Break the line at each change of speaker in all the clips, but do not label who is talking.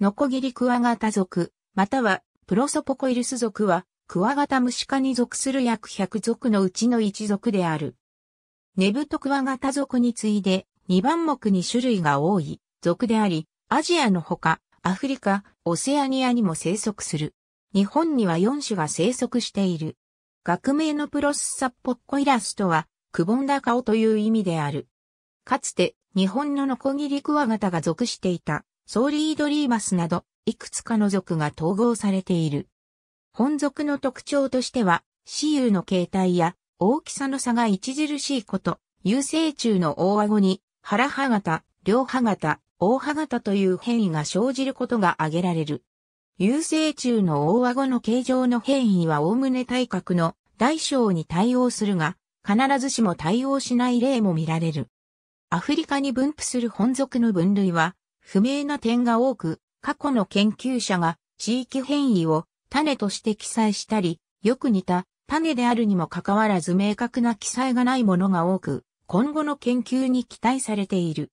ノコギリクワガタ属、またはプロソポコイルス属は、クワガタムシ科に属する約100属のうちの一属である。ネブトクワガタ属に次いで、2番目に種類が多い属であり、アジアのほか、アフリカ、オセアニアにも生息する。日本には4種が生息している。学名のプロスサッポッコイラスとは、くぼんだ顔という意味である。かつて、日本のノコギリクワガタが属していたソーリードリーマスなど、いくつかの属が統合されている。本属の特徴としては、雌雄の形態や大きさの差が著しいこと、有生虫の大顎に、腹歯型、両歯型、大歯型という変異が生じることが挙げられる。有生虫の大顎の形状の変異はおおむね体格の大小に対応するが、必ずしも対応しない例も見られる。アフリカに分布する本属の分類は、不明な点が多く、過去の研究者が地域変異を種として記載したり、よく似た種であるにもかかわらず明確な記載がないものが多く、今後の研究に期待されている。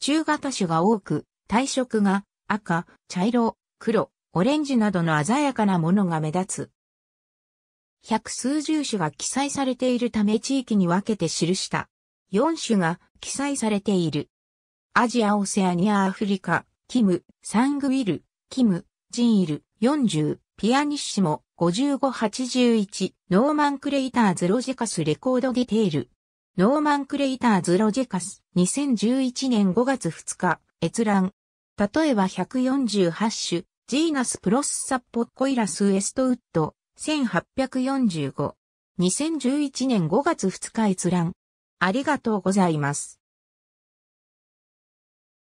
中型種が多く、体色が赤、茶色、黒、オレンジなどの鮮やかなものが目立つ。百数十種が記載されているため地域に分けて記した。4種が記載されている。アジア・オセアニア・アフリカ、キム、サングウィル、キム、ジンイル、40、ピアニッシモ、5581、ノーマンクレイターズ・ロジカス・レコード・ディテール。ノーマンクレイターズ・ロジカス、2011年5月2日、閲覧。例えば148種、ジーナス・プロス・サッポッコイラス・ウエストウッド、1845。2011年5月2日閲覧。ありがとうございます。